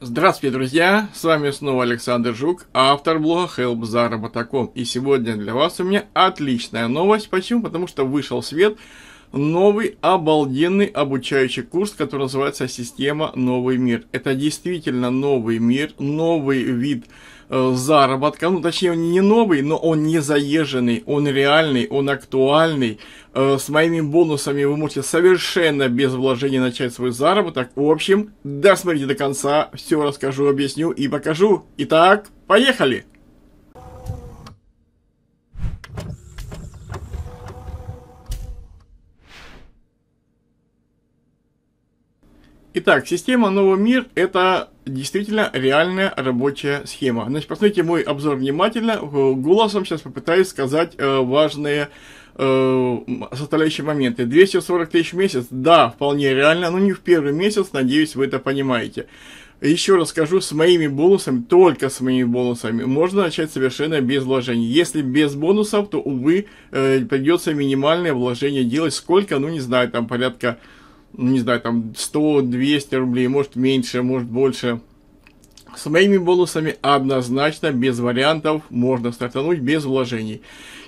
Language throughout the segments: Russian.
Здравствуйте, друзья! С вами снова Александр Жук, автор блога helpzarobotakon. И сегодня для вас у меня отличная новость. Почему? Потому что вышел в свет новый обалденный обучающий курс, который называется «Система Новый мир». Это действительно новый мир, новый вид э, заработка, ну точнее он не новый, но он не заезженный, он реальный, он актуальный. Э, с моими бонусами вы можете совершенно без вложений начать свой заработок. В общем, досмотрите до конца, все расскажу, объясню и покажу. Итак, поехали! Итак, система Новый мир это действительно реальная рабочая схема. Значит, посмотрите мой обзор внимательно. Э, голосом сейчас попытаюсь сказать э, важные э, составляющие моменты. 240 тысяч в месяц, да, вполне реально, но не в первый месяц, надеюсь, вы это понимаете. Еще раз скажу, с моими бонусами, только с моими бонусами, можно начать совершенно без вложений. Если без бонусов, то, увы, э, придется минимальное вложение делать, сколько, ну не знаю, там порядка ну, не знаю, там 100-200 рублей, может меньше, может больше. С моими бонусами однозначно, без вариантов, можно стартануть без вложений.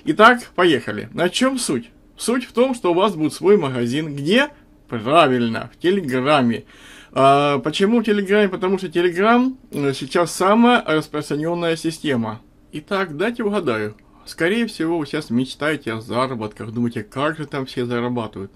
Итак, поехали. На чем суть? Суть в том, что у вас будет свой магазин, где? Правильно, в Телеграме. А, почему в Телеграме? Потому что Телеграм э, сейчас самая распространенная система. Итак, дайте угадаю. Скорее всего, вы сейчас мечтаете о заработках, думаете, как же там все зарабатывают.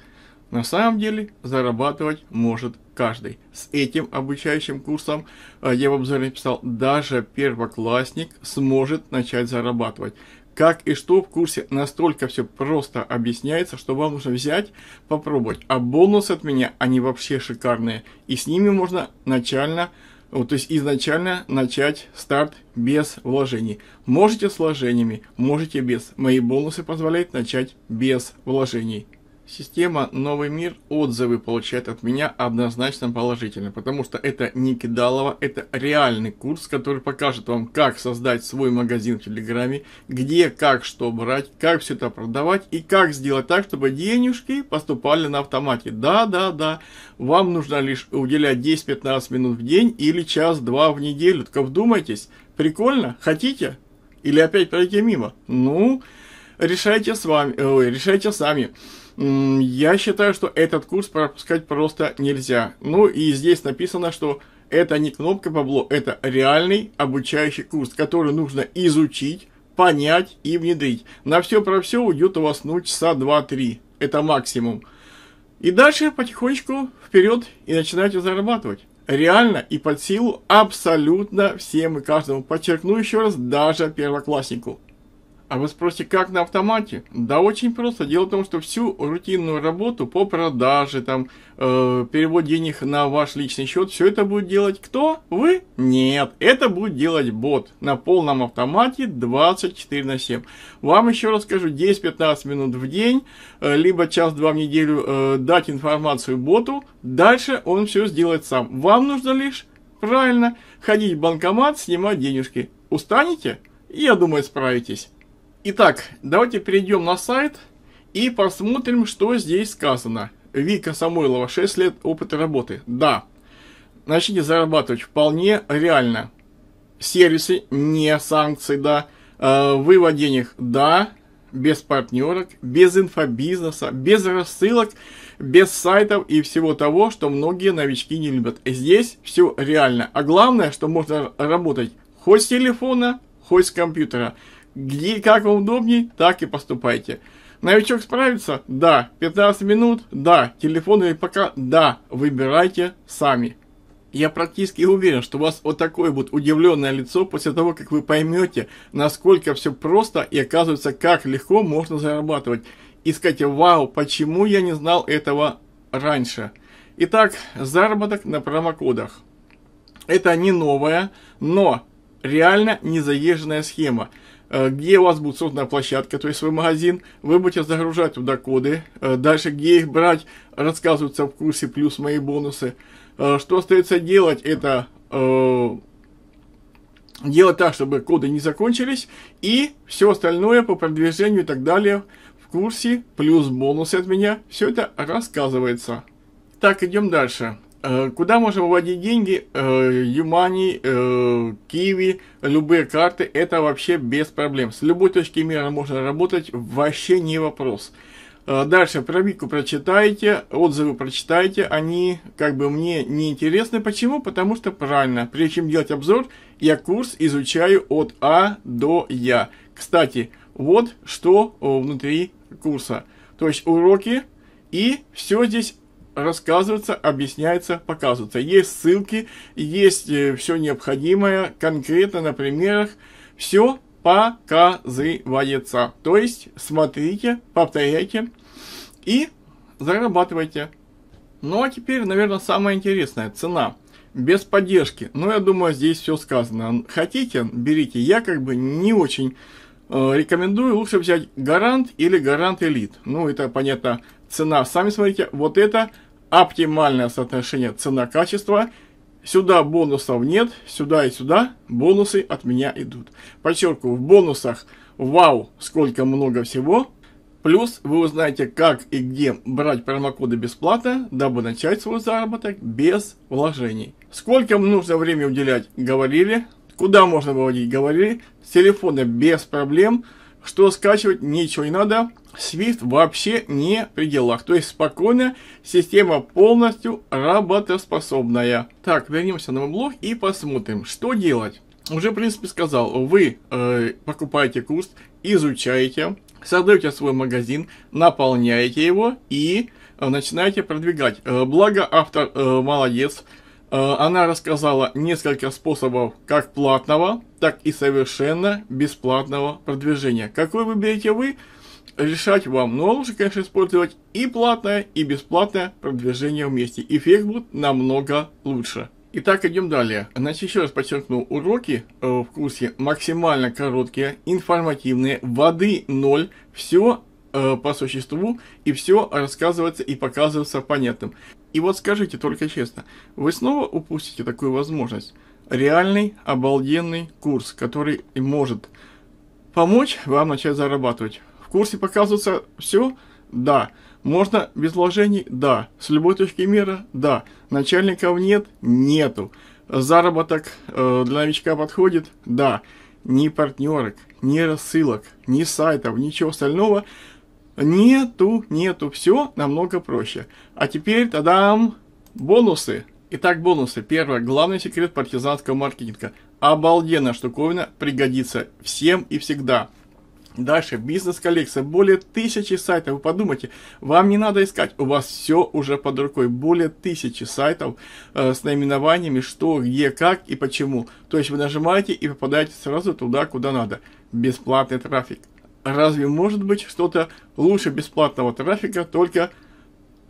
На самом деле зарабатывать может каждый. С этим обучающим курсом э, я в обзоре написал, даже первоклассник сможет начать зарабатывать. Как и что в курсе настолько все просто объясняется, что вам нужно взять, попробовать. А бонусы от меня, они вообще шикарные. И с ними можно начально вот, то есть изначально начать старт без вложений. Можете с вложениями, можете без. Мои бонусы позволяют начать без вложений. Система «Новый мир» отзывы получает от меня однозначно положительно, потому что это не кидалово, это реальный курс, который покажет вам, как создать свой магазин в Телеграме, где, как, что брать, как все это продавать и как сделать так, чтобы денежки поступали на автомате. Да, да, да, вам нужно лишь уделять 10-15 минут в день или час-два в неделю. Только вдумайтесь, прикольно, хотите? Или опять пройти мимо? Ну, решайте с вами, э, решайте сами. Я считаю, что этот курс пропускать просто нельзя. Ну и здесь написано, что это не кнопка бабло, это реальный обучающий курс, который нужно изучить, понять и внедрить. На все про все уйдет у вас ну часа 2-3. Это максимум. И дальше потихонечку вперед и начинайте зарабатывать. Реально и под силу абсолютно всем и каждому. Подчеркну еще раз, даже первокласснику. А вы спросите, как на автомате? Да очень просто. Дело в том, что всю рутинную работу по продаже, там, э, перевод денег на ваш личный счет, все это будет делать кто? Вы? Нет. Это будет делать бот на полном автомате 24 на 7. Вам еще расскажу, скажу, 10-15 минут в день, э, либо час-два в неделю э, дать информацию боту. Дальше он все сделает сам. Вам нужно лишь, правильно, ходить в банкомат, снимать денежки. Устанете? Я думаю, справитесь. Итак, давайте перейдем на сайт и посмотрим, что здесь сказано. Вика Самойлова, 6 лет опыта работы. Да, начните зарабатывать вполне реально. Сервисы, не санкции, да. Э, вывод денег, да. Без партнерок, без инфобизнеса, без рассылок, без сайтов и всего того, что многие новички не любят. Здесь все реально. А главное, что можно работать хоть с телефона, хоть с компьютера где как вам удобнее, так и поступайте. Новичок справится? Да. 15 минут? Да. Телефон или пока? Да. Выбирайте сами. Я практически уверен, что у вас вот такое вот удивленное лицо после того, как вы поймете, насколько все просто и оказывается, как легко можно зарабатывать. И скажете, вау, почему я не знал этого раньше? Итак, заработок на промокодах. Это не новая, но реально незаезженная схема. Э, где у вас будет создана площадка, то есть свой магазин, вы будете загружать туда коды, э, дальше где их брать, рассказывается в курсе, плюс мои бонусы. Э, что остается делать, это делать так, чтобы коды не закончились, и все остальное по продвижению и так далее в курсе, плюс бонусы от меня, все это рассказывается. Так, идем дальше. Э, куда можем выводить деньги? Э, Юмани, э, Киви, любые карты, это вообще без проблем. С любой точки мира можно работать, вообще не вопрос. Дальше пробитку прочитайте отзывы прочитайте они как бы мне не интересны. Почему? Потому что правильно, прежде чем делать обзор, я курс изучаю от А до Я. Кстати, вот что внутри курса. То есть уроки и все здесь рассказывается, объясняется, показывается. Есть ссылки, есть э, все необходимое, конкретно на примерах. Все показывается. То есть смотрите, повторяйте и зарабатывайте. Ну а теперь, наверное, самое интересное, цена. Без поддержки. Но ну, я думаю, здесь все сказано. Хотите, берите. Я как бы не очень э, рекомендую. Лучше взять гарант или гарант элит. Ну, это понятно, цена. Сами смотрите, вот это оптимальное соотношение цена-качество. Сюда бонусов нет, сюда и сюда бонусы от меня идут. Подчеркиваю, в бонусах вау, сколько много всего. Плюс вы узнаете, как и где брать промокоды бесплатно, дабы начать свой заработок без вложений. Сколько нужно времени уделять, говорили. Куда можно выводить, говорили. С телефона без проблем. Что скачивать, ничего не надо. Swift вообще не при делах. То есть спокойно, система полностью работоспособная. Так, вернемся на мой блог и посмотрим, что делать. Уже, в принципе, сказал, вы э, покупаете курс, изучаете, создаете свой магазин, наполняете его и э, начинаете продвигать. Э, благо, автор э, молодец. Э, она рассказала несколько способов как платного, так и совершенно бесплатного продвижения. Какой выберете вы? Берете, вы решать вам, но лучше, конечно, использовать и платное, и бесплатное продвижение вместе. Эффект будет намного лучше. Итак, идем далее. Значит, еще раз подчеркну, уроки э, в курсе максимально короткие, информативные, воды ноль, все э, по существу и все рассказывается и показывается понятным. И вот скажите только честно, вы снова упустите такую возможность? Реальный, обалденный курс, который может помочь вам начать зарабатывать. В курсе показывается все? Да. Можно без вложений? Да. С любой точки мира? Да. Начальников нет? Нету. Заработок э, для новичка подходит? Да. Ни партнерок, ни рассылок, ни сайтов, ничего остального. Нету, нету. Все намного проще. А теперь, тадам, бонусы. Итак, бонусы. Первое. Главный секрет партизанского маркетинга. Обалденная штуковина пригодится всем и всегда. Дальше бизнес-коллекция, более тысячи сайтов. Вы подумайте, вам не надо искать, у вас все уже под рукой. Более тысячи сайтов э, с наименованиями, что, где, как и почему. То есть вы нажимаете и попадаете сразу туда, куда надо. Бесплатный трафик. Разве может быть что-то лучше бесплатного трафика, только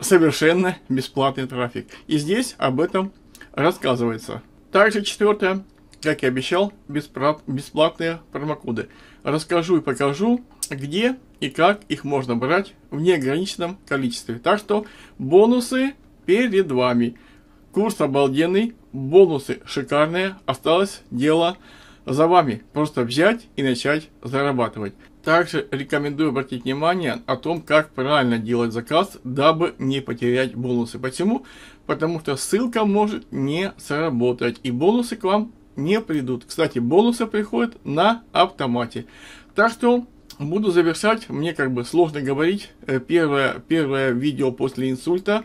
совершенно бесплатный трафик? И здесь об этом рассказывается. Также четвертое, как и обещал, бесплатные промокоды. Расскажу и покажу, где и как их можно брать в неограниченном количестве. Так что бонусы перед вами. Курс обалденный, бонусы шикарные, осталось дело за вами. Просто взять и начать зарабатывать. Также рекомендую обратить внимание о том, как правильно делать заказ, дабы не потерять бонусы. Почему? Потому что ссылка может не сработать и бонусы к вам не придут. Кстати, бонусы приходят на автомате. Так что буду завершать. Мне как бы сложно говорить. Э, первое, первое видео после инсульта.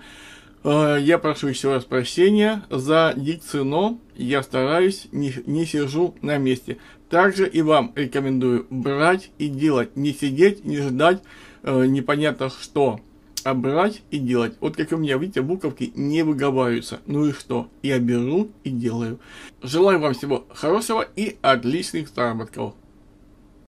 Э, я прошу еще раз прощения за дикцию, но я стараюсь, не, не сижу на месте. Также и вам рекомендую брать и делать, не сидеть, не ждать э, непонятно что а брать и делать. Вот как у меня, видите, буковки не выговариваются. Ну и что? Я беру и делаю. Желаю вам всего хорошего и отличных заработков.